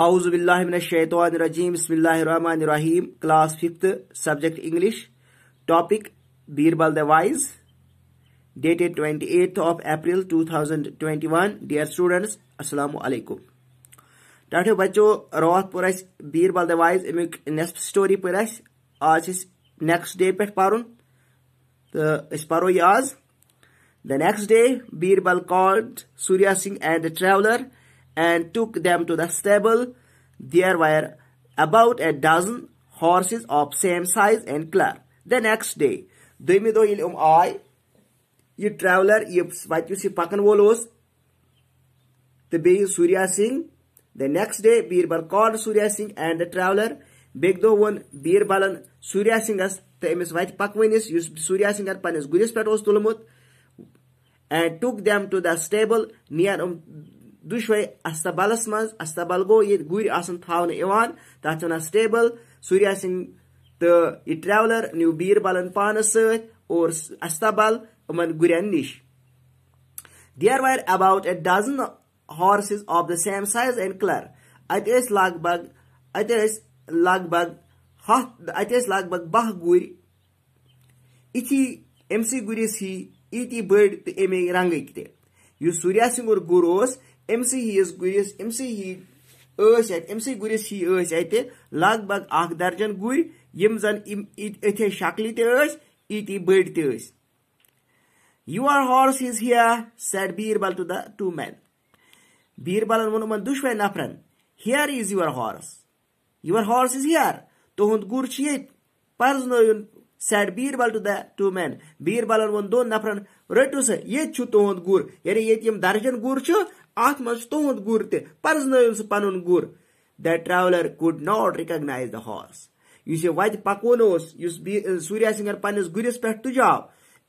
आउज़बिल्लाशैतरजीम बसमीम class fifth subject English topic Birbal the wise dated twenty eight of April 2021 dear students अस्सलाम वालेकुम टाठियो बच्चो रात पोर अस बीरबल द वाइज अमिक नेक्स्ट स्टोरी पर अस आज नेक्स्ट डे पे पारुन तो पो यह आज the next day Birbal called Surya Singh and the traveller and took them to the stable. There were about a dozen horses of same size and color. The next day, Dumi mido ilum ay, you traveler, you spite you see pakan the be Surya Singh. The next day, Birbal called Surya Singh and the traveler, big do one Birbalan Surya Singhas, the emis white pakwinis, you Surya Singhar panis gudis petos tulumut, and took them to the stable near um दुशवे अस्तबलस मज अस्तबल गो ये गुर आसन थावन Ivan तथ one stable सूर्य सिंह तो ये ट्रैवलर न्यू बीर बलन पान और अस्तबल उमन गुरन निश there were about a dozen horses of the same size and colour अत लग भग अत लग भग हथ अत लग भग बह गुर इथी एम गुरिस ही इति बड़ तो अमे रंग ते सूर्या सिंग गुर أمسٕے ہِیِس گُرِس أمسٕے ہی ٲسۍ اَتہِ أمسٕے گُرِس ہی ٲسۍ اَتہِ لگ بگ اکھ درجن گُرۍ یِم زن یِتھے شکلہِ تہِ ٲسۍ یِتھی بٔڑۍ تہِ ٲسۍ your horse is here said Birbal to the two men بیٖربلن ووٚن یِمن دۄشوَے نفرن here is your horse your horse is here تُہُنٛد گُر چھُ ییٚتہِ پرزنٲیُن said Birbal to the two men بیٖربلن ووٚن دۄن نفرن رٔٹِو سا ییٚتہِ چھُ تُہُنٛد گُر یعنی ییٚتہِ یِم درجن گُر چھُ اتھ مز تہد گر تہ پرزنو سہ پن گر the traveller could not recognise the horse اس یہ وتہ پکون اس سوریا سنگر پنس گرس پہ تجاو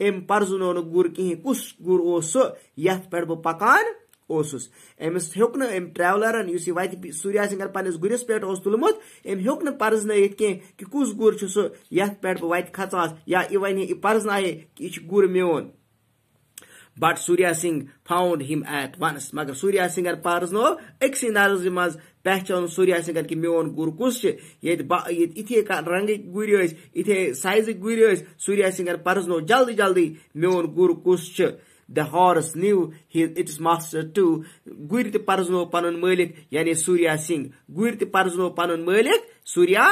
ام پرزنو نہ گر کہین کس گر اس سہ یت پہ بہ پکان اوسس امس ہیوک نہ ام ٹریولرن اس یہ وتہ سوریا سنگر پنس گرس پہ تلمت ام ہیوک نہ پرزنائت کی کہ کس گر سہ یت پہ بہ وتہ کھچاس یا یہ ون یہ پرزنائے کہ یہ گر میون But Surya Singh found him at once. मगर Surya Singh پارزنو أکسٕے نظرِ منٛز پہچان سوریا سِنٛگَن کہِ میون گُر کُس چھُ ییٚتہِ با ییٚتہِ یِتھے رنٛگٕکۍ گُرۍ ٲسۍ یِتھے سایزٕکۍ گُرۍ ٲسۍ سوریا سِنٛگَن پرزنو جلدی جلدی میون گُر کُس چھُ the horse knew his its master ٹوٗ گُرۍ تہِ پرزنو پَنُن مٲلِک یعنی سوریا سِنٛگھ گُرۍ تہِ پرزنو پَنُن مٲلِک Surya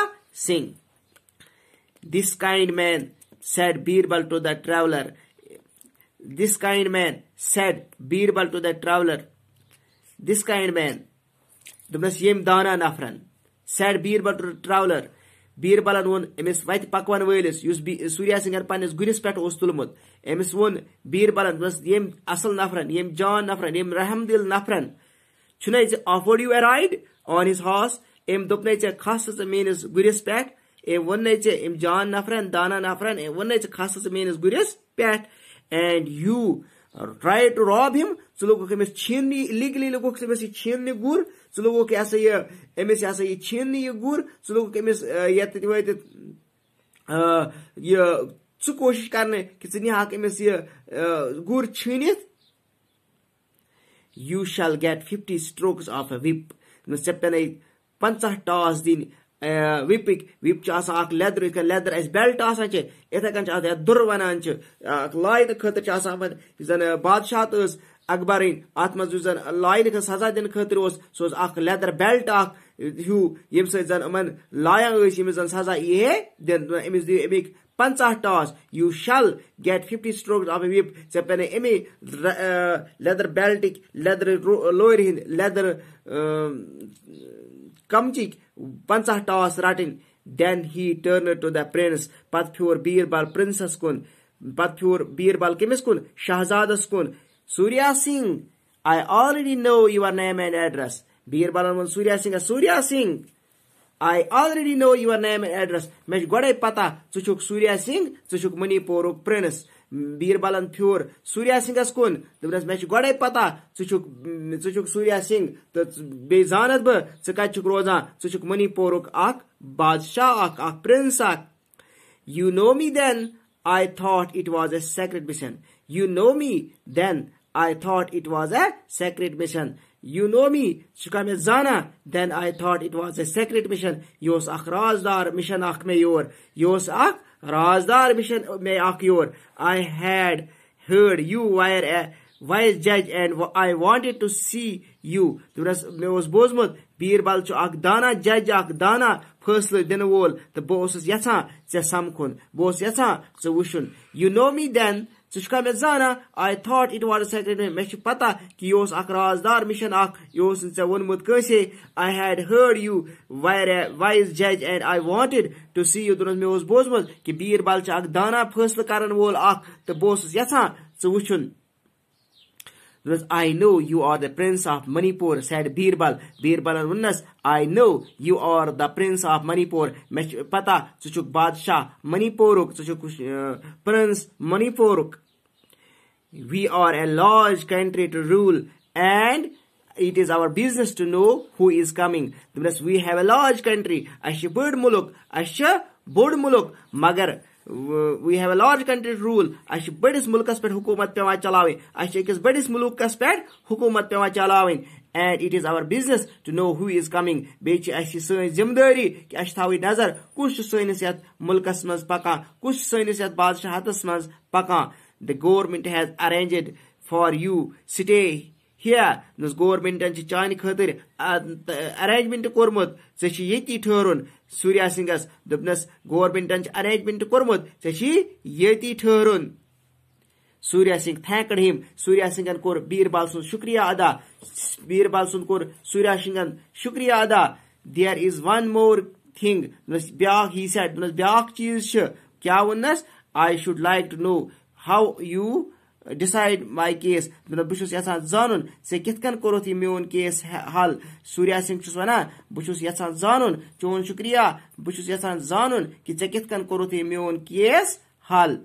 Singh this kind man said Birbal to the traveller This kind man, said Birbal to the traveler. This kind man, Dumas Yem Dana Nafran, said Birbal to the traveler. Birbal and one, MS White Pakwan Wales, used be Surya Singer Panis Guinness Pet Ostulmud, MS one, Birbal and was Yem Asal Nafran, Yem John Nafran, Yem Rahamdil Nafran. Tonight offer you a ride on his horse, M. Dupnacha Castles a mean is Guinness M. One Nature, M. John Nafran, Dana Nafran, M. One Nature Castles a mean is Guinness and you try to rob him सो लोगों के अमिस छीननी illegally लोगों के अमिस छीननी गुर सो लोगों गुर सो लोगों के अमिस ये तिवाई ते ये सो कोशिश करने गुर छीनित you shall get 50 strokes of a ژےٚ پیٚنے ٹاس دِنۍ وِپِک وِپ چھِ آسان اَکھ لیٚدرٕ یِتھ کٔنۍ لیٚدٕر اَسہِ بیٚلٹ آسان چھِ یِتھَے کٔنۍ چھِ آسان یَتھ دُر وَنان چھِ اَکھ لاینہٕ خٲطرٕ چھِ آسان یِمَن یُس زَن بادشاہت ٲس اَکبَرٕنۍ اَتھ منٛز یُس زَن لاینہٕ خٲطرٕ سزا دِنہٕ خٲطرٕ اوس سُہ اوس اَکھ لیٚدٕر بیٚلٹ اَکھ ہیوٗ ییٚمہِ سۭتۍ زَن یِمَن لایان ٲسۍ ییٚمِس زَن سزا یی ہے دِنہٕ أمِس دِیِو اَمِکۍ پنٛژاہ ٹاس you shall get fifty strokes of a whip ژےٚ پٮ۪نے اَمے لیٚدٕر بیلٹٕکۍ لیٚدرٕ لورِ ہِنٛدۍ لیٚدٕر کمچِک پنٛژاہ ٹاس رَٹٕنۍ دٮ۪ن he turned to the prince پَتہٕ پھیوٗر بیٖربل پرٛنسَس کُن پَتہٕ پھیوٗر بیٖربل کٔمِس کُن شہزادَس کُن Surya Singh I already know your name and address بیٖربَلَن ووٚن سوٗریا سِنٛگھَس Surya Singh I already know your name and address مےٚ چھِ گۄڈَے پَتہ ژٕ چھُکھ سوٗریا سِنٛگھ ژٕ چھُکھ مٔنی پوٗرُک پرٛنٕس بیٖربلن پھیوٗر سوٗریا سِنگَس کُن دوٚپنَس مےٚ چھِ گۄڈَے پَتہ ژٕ چھُکھ ژٕ چھُکھ سوٗریا سِنٛگھ تہٕ بیٚیہِ زانَتھ بہٕ ژٕ کَتہِ چھُکھ روزان ژٕ چھُکھ مٔنی پورُک اکھ بادشاہ اکھ اکھ پرٛنٕس اکھ you know me then I thought it was a secret mission you know me then I thought it was a sacred mission. You know me, Shukamezana. Then I thought it was a sacred mission. Yos ak razdar mission ak mayor. Yos ak razdar mission may ak yor. I had heard you were a wise judge and I wanted to see you. Doras me was bozmut. Birbal چھُ اکھ دانا جج اکھ دانا فٲصلہٕ دِنہٕ وول تہٕ بہٕ اوسُس یژھان ژےٚ سمکھُن بہٕ اوسُس یژھان ژٕ وٕچھُن یوٗ نو می دین सह जाना I thought it was secretary मे पता कि यह राजदार मिशन अख वोनमुत I had heard you wise जज and I wanted to see you दोन मे बोजम कि बीरबल दाना फैसलह कर वोल अख तो यहां ژٕ وٕچھُن Because I know you are the prince of Manipur, said Birbal. Birbal and I know you are the prince of Manipur. Mesh pata, chuchuk badshah, Manipuruk, chuchuk uh, prince Manipuruk. We are a large country to rule and it is our business to know who is coming. Because we have a large country. Ashbird muluk, Ashbird muluk. Magar we have a large country rule अस बड़िस मुल्क पे हुकूमत पे चलावे अस बड़िस मुल्क पे हुकूमत पे चलावे and it is our business to know who is coming बे जिम्मेदारी कि अस थावे नजर कुछ सनिस मुल्कस मज पकान कुछ सादशाहत मज पकान the government has arranged for you stay here गोरमेंटन चान खर अरेंजमेंट कोर्मुत ठहरुन सूर्य सिंगस दुबनस गोवरमेंटान अरेंजमेंट कोरमुत ची ये ठहरुन सूर्या सिंह थैंक हिम सूर्य सिंगन कोर बीरबाल सुन शुक्रिया अदा बीरबाल सुन कोर सूर्य सिंगन शुक्रिया अदा there is one more thing ब्या ही सेड ब्या चीज क्या वनस I should like to know how you decide my case मतलब बहुत यहां जान से कित कोरोथ यह मोन केस हल सूर्या सिंह वन बहुत यहां जान चोन शुक्रिया बहुत यहां जान कि ऐ कित कोरोथ यह मोन केस हल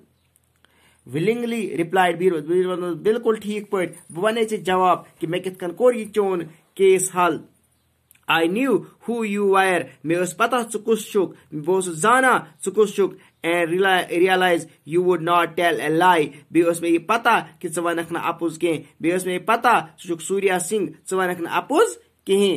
विलिंगली रिप्लाइड बीर बिल्कुल ठीक पे बहु वे जवाब कि मे कित कोर यह चोन केस हल I knew who you were मे उस पता चुकुस चुक वो उस जाना चुकुस चुक and realize you would not tell a lie. बे उसमें ये पता कि चवन रखना अपुज के बे उसमें ये पता चुक सूर्या सिंह चवन रखना अपुज कहीं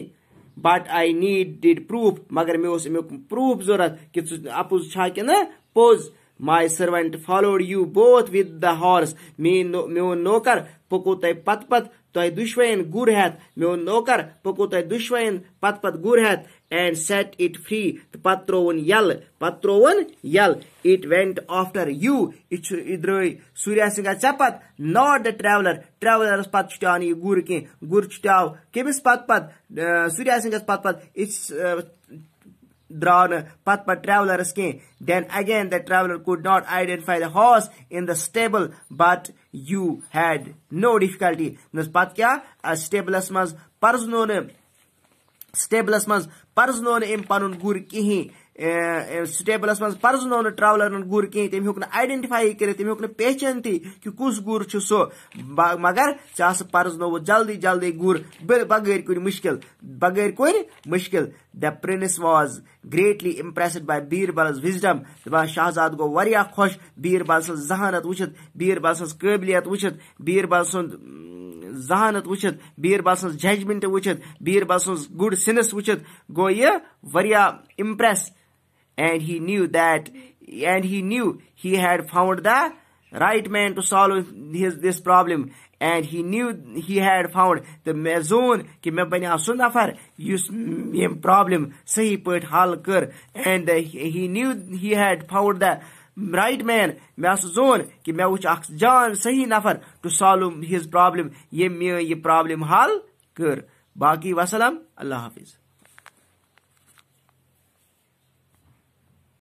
but I needed proof मगर मे उस प्रूफ जरूरत कि अपुज छा कि न पोज my servant followed you both with the horse मीन मोन नौकर पको तय पत पत तय दुश्वन गुर हेत मोन नौकर पको तय दुश्वन पत पत गुर हेत एंड सेट इट फ्री पत त्रोवन यल पत त्रोवन यल इट वेंट आफ्टर यू इधर सूर्य सिंह ऐ पत नॉट द ट्रेवलर ट्रेवलर पत चुटा गुर कह गुर चुटा कमिस पत पत सूर्य सिंह पत पत drawn path by traveler's king. Then again the traveler could not identify the horse in the stable, but you had no difficulty. Nisbat kya? Stables maz parznone. Stables maz parznone impanun gur kihi. سٹیبلس من پرزنو نہ ٹراولرن گر کہیں تم havoc identify کرے تم havoc پیچن تھی کہ کس گر سہ مگر ٹھہ پرزنو جلدی جلدی گر بغیر کن مشکل بغیر کن مشکل the prince was greatly impressed by Birbal's wisdom دپان شہزاد گو واریاہ خۄش بیٖر بل سٕنٛز ذہانت وٕچھِتھ بیٖر بل سٕنٛز قٲبلیت وٕچھِتھ بیٖر بل سُنٛد ذہانت وٕچھِتھ بیٖربل سٕنٛز ججمینٹ وٕچھِتھ بیٖربل سٕنٛز گُڈ سِنٕس وٕچھِتھ گوٚو یہِ واریاہ اِمپریس and he knew that and he knew he had found the right man to solve his this problem and he knew he had found the mazon कि مےٚ بنیو سُہ نفر یُس یِم پرابلم صحیح پٲٹھۍ حل کٔر and he knew he had found the right man مےٚ ہسا زون کہِ مےٚ وٕچھ اکھ جان صحیح نفر ٹُو سالو ہِز پرابلم ییٚمۍ میٲنۍ یہِ پرابلم حل کٔر باقٕے وسلام اللہ حافظ